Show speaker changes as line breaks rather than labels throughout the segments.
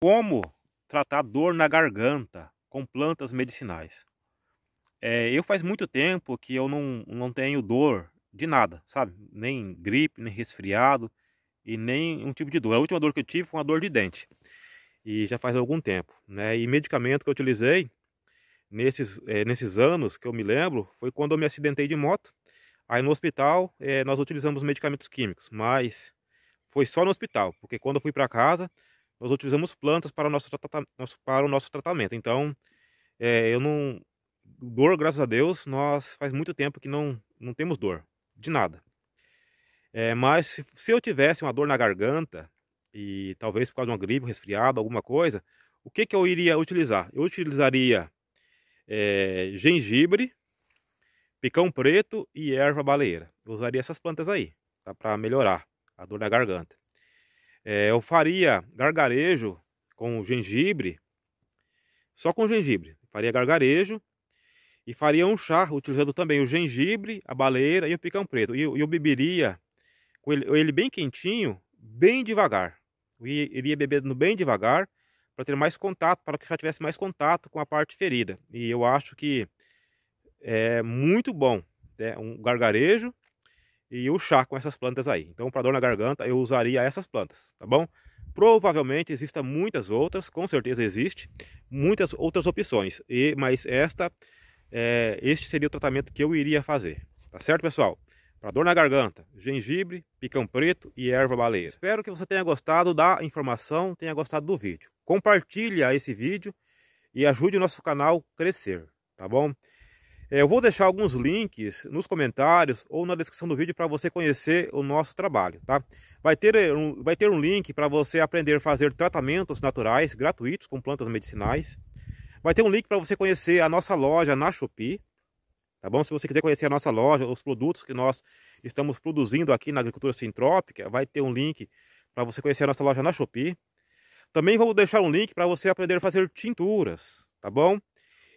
Como tratar dor na garganta com plantas medicinais? É, eu faz muito tempo que eu não, não tenho dor de nada, sabe? Nem gripe, nem resfriado e nem um tipo de dor. A última dor que eu tive foi uma dor de dente e já faz algum tempo, né? E medicamento que eu utilizei nesses, é, nesses anos que eu me lembro foi quando eu me acidentei de moto. Aí no hospital é, nós utilizamos medicamentos químicos, mas foi só no hospital, porque quando eu fui para casa nós utilizamos plantas para o nosso, para o nosso tratamento. Então, é, eu não. Dor, graças a Deus, nós faz muito tempo que não, não temos dor, de nada. É, mas se, se, eu tivesse uma dor na garganta, e talvez por causa de uma gripe, um resfriado, alguma coisa, o que, que eu iria utilizar? Eu utilizaria é, gengibre, picão preto e erva baleeira. Eu usaria essas plantas aí, tá? para melhorar a dor na garganta. É, eu faria gargarejo com gengibre, só com gengibre. Faria gargarejo e faria um chá utilizando também o gengibre, a baleira e o picão preto. E eu, eu beberia com ele, ele, bem quentinho, bem devagar. Eu iria bebendo bem devagar para ter mais contato, para que já tivesse mais contato com a parte ferida. E eu acho que é muito bom né? um gargarejo e o chá com essas plantas aí. Então, para dor na garganta, eu usaria essas plantas, tá bom? Provavelmente existam muitas outras, com certeza existe, muitas outras opções, e mas esta é, este seria o tratamento que eu iria fazer, tá certo, pessoal? Para dor na garganta, gengibre, picão preto e erva baleia. Espero que você tenha gostado da informação, tenha gostado do vídeo. Compartilhe esse vídeo e ajude o nosso canal a crescer, tá bom? É, eu vou deixar alguns links nos comentários ou na descrição do vídeo para você conhecer o nosso trabalho, tá? Vai ter é, um, vai ter um link para você aprender a fazer tratamentos naturais gratuitos com plantas medicinais. Vai ter um link para você conhecer a nossa loja na Shopee, tá bom? Se você quiser conhecer a nossa loja, os produtos que nós estamos produzindo aqui na agricultura sintrópica, vai ter um link para você conhecer a nossa loja na Shopee. Também vou deixar um link para você aprender a fazer tinturas, tá bom?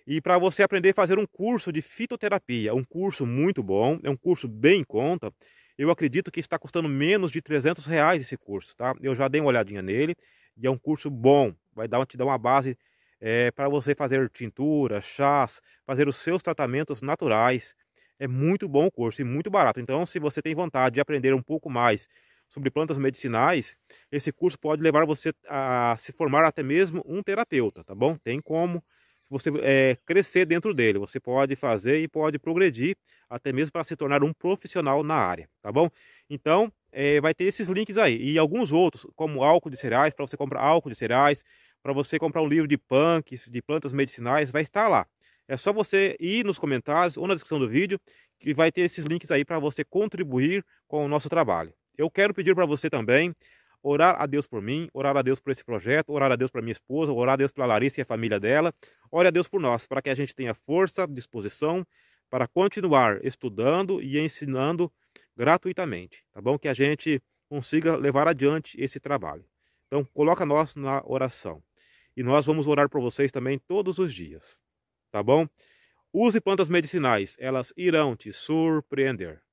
e para você aprender a fazer um curso de fitoterapia, um curso muito bom, é um curso bem em conta. Eu acredito que está custando menos de 300 reais esse curso, tá? Eu já dei uma olhadinha nele e é um curso bom, vai dar, te dar uma base é, para você fazer tintura, chás, fazer os seus tratamentos naturais. É muito bom o curso e muito barato. Então, se você tem vontade de aprender um pouco mais sobre plantas medicinais, esse curso pode levar você a se formar até mesmo um terapeuta, tá bom? Tem como você é, crescer dentro dele. Você pode fazer e pode progredir, até mesmo para se tornar um profissional na área, tá bom? Então, é, vai ter esses links aí e alguns outros, como álcool de cereais, para você comprar álcool de cereais, para você comprar um livro de punks, de plantas medicinais, vai estar lá. É só você ir nos comentários ou na descrição do vídeo que vai ter esses links aí para você contribuir com o nosso trabalho. Eu quero pedir para você também orar a Deus por mim, orar a Deus por esse projeto, orar a Deus para minha esposa, orar a Deus pela Larissa e a família dela. Ore a Deus por nós, para que a gente tenha força, disposição para continuar estudando e ensinando gratuitamente, tá bom? Que a gente consiga levar adiante esse trabalho. Então, coloca nós na oração. E nós vamos orar por vocês também todos os dias, tá bom? Use plantas medicinais, elas irão te surpreender.